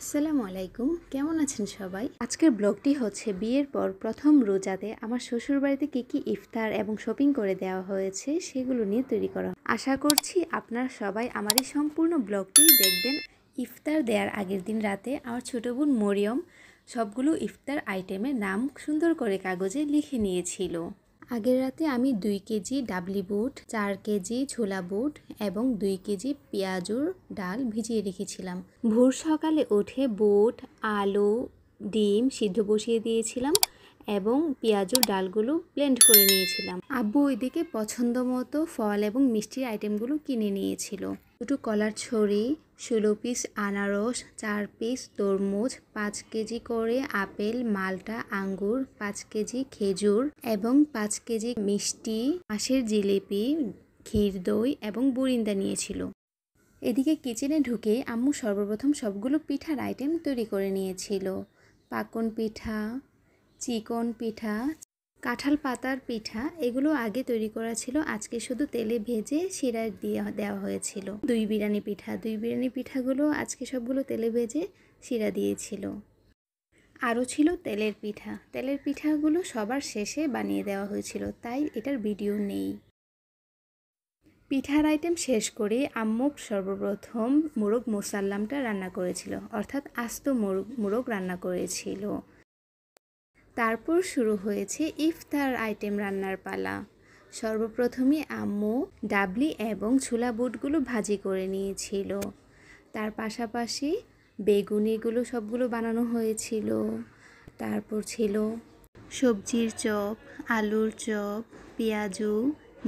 আসসালামু আলাইকুম কেমন আছেন সবাই আজকের ব্লগটি হচ্ছে বিয়ের পর প্রথম রোজাতে আমার শ্বশুর বাড়িতে কী কী ইফতার এবং শপিং করে দেওয়া হয়েছে সেগুলো নিয়ে তৈরি করা আশা করছি আপনারা সবাই আমার এই সম্পূর্ণ ব্লগটি দেখবেন ইফতার দেওয়ার আগের দিন রাতে আমার ছোট বোন মরিয়ম সবগুলো ইফতার আইটেমের নাম সুন্দর করে কাগজে লিখে নিয়েছিল আগের রাতে আমি দুই কেজি ডাবলি বুট চার কেজি ছোলা বুট এবং দুই কেজি পেঁয়াজুর ডাল ভিজিয়ে রেখেছিলাম ভোর সকালে উঠে বুট আলু ডিম সিদ্ধ বসিয়ে দিয়েছিলাম এবং পেঁয়াজুর ডালগুলো ব্লেন্ড করে নিয়েছিলাম আব্বু ওইদিকে পছন্দ মতো ফল এবং মিষ্টির আইটেমগুলো কিনে নিয়েছিল দুটো কলার ছড়ি ষোলো পিস আনারস চার পিস তরমুজ পাঁচ কেজি করে আপেল মালটা আঙ্গুর পাঁচ কেজি খেজুর এবং পাঁচ কেজি মিষ্টি মাসের জিলিপি ক্ষীর দই এবং বরিন্দা নিয়েছিল এদিকে কিচেনে ঢুকে আম্মু সর্বপ্রথম সবগুলো পিঠার আইটেম তৈরি করে নিয়েছিল পাকন পিঠা চিকন পিঠা কাঁঠাল পাতার পিঠা এগুলো আগে তৈরি করা ছিল আজকে শুধু তেলে ভেজে শিরায় দিয়ে দেওয়া হয়েছিল দুই বিরিয়ানি পিঠা দুই বিরিয়ানি পিঠাগুলো আজকে সবগুলো তেলে ভেজে শিরা দিয়েছিল আরও ছিল তেলের পিঠা তেলের পিঠাগুলো সবার শেষে বানিয়ে দেওয়া হয়েছিল তাই এটার ভিডিও নেই পিঠার আইটেম শেষ করে আম্মু সর্বপ্রথম মোরগ মোসাল্লামটা রান্না করেছিল অর্থাৎ আস্ত মোরগ মোরগ রান্না করেছিল তারপর শুরু হয়েছে ইফতার আইটেম রান্নার পালা সর্বপ্রথমে আম্মু ডাবলি এবং ছোলা বুটগুলো ভাজি করে নিয়েছিল তার পাশাপাশি বেগুনিগুলো সবগুলো বানানো হয়েছিল তারপর ছিল সবজির চপ আলুর চপ পেঁয়াজু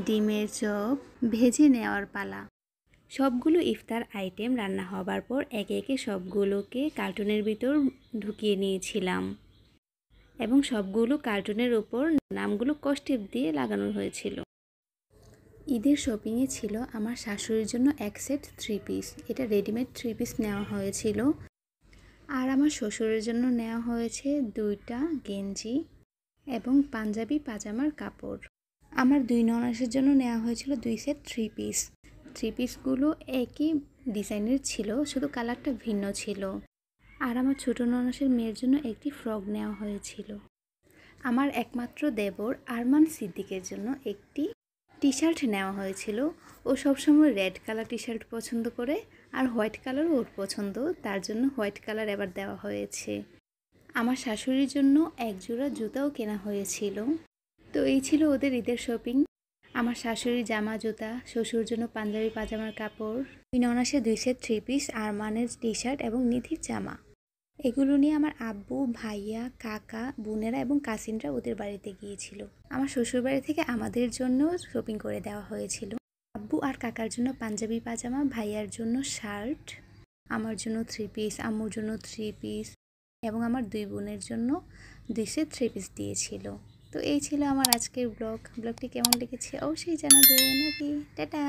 ডিমের চপ ভেজে নেওয়ার পালা সবগুলো ইফতার আইটেম রান্না হবার পর একে একে সবগুলোকে কার্টুনের ভিতর ঢুকিয়ে নিয়েছিলাম এবং সবগুলো কার্টুনের ওপর নামগুলো কষ্টেপ দিয়ে লাগানো হয়েছিল ঈদের শপিংয়ে ছিল আমার শাশুড়ির জন্য এক সেট থ্রি পিস এটা রেডিমেড থ্রি পিস নেওয়া হয়েছিল আর আমার শ্বশুরের জন্য নেওয়া হয়েছে দুইটা গেঞ্জি এবং পাঞ্জাবি পাজামার কাপড় আমার দুই ননাসের জন্য নেওয়া হয়েছিল দুই সেট থ্রি পিস থ্রি পিসগুলো একই ডিজাইনের ছিল শুধু কালারটা ভিন্ন ছিল আর আমার ছোটো ননাসের মেয়ের জন্য একটি ফ্রক নেওয়া হয়েছিল আমার একমাত্র দেবর আরমান সিদ্দিকের জন্য একটি টি শার্ট নেওয়া হয়েছিল ও সবসময় রেড কালার টি শার্ট পছন্দ করে আর হোয়াইট কালার ওর পছন্দ তার জন্য হোয়াইট কালার এবার দেওয়া হয়েছে আমার শাশুড়ির জন্য এক জোড়া জুতাও কেনা হয়েছিল তো এই ছিল ওদের ঈদের শপিং আমার শাশুড়ির জামা জুতা শ্বশুর জন্য পাঞ্জাবি পাজামার কাপড় ননাসে দুই সেট থ্রি পিস আর মানের টি শার্ট এবং নিধির জামা এগুলো নিয়ে আমার আব্বু ভাইয়া কাকা বোনেরা এবং কাসিনরা ওদের বাড়িতে গিয়েছিল আমার শ্বশুরবাড়ি থেকে আমাদের জন্য শপিং করে দেওয়া হয়েছিল আব্বু আর কাকার জন্য পাঞ্জাবি পাজামা ভাইয়ার জন্য শার্ট আমার জন্য থ্রি পিস আম্মুর জন্য থ্রি পিস এবং আমার দুই বোনের জন্য দুই থ্রি পিস দিয়েছিল তো এই ছিল আমার আজকের ব্লগ ব্লগটি কেমন লেগেছে অবশ্যই জানাবেন আপনি টাটা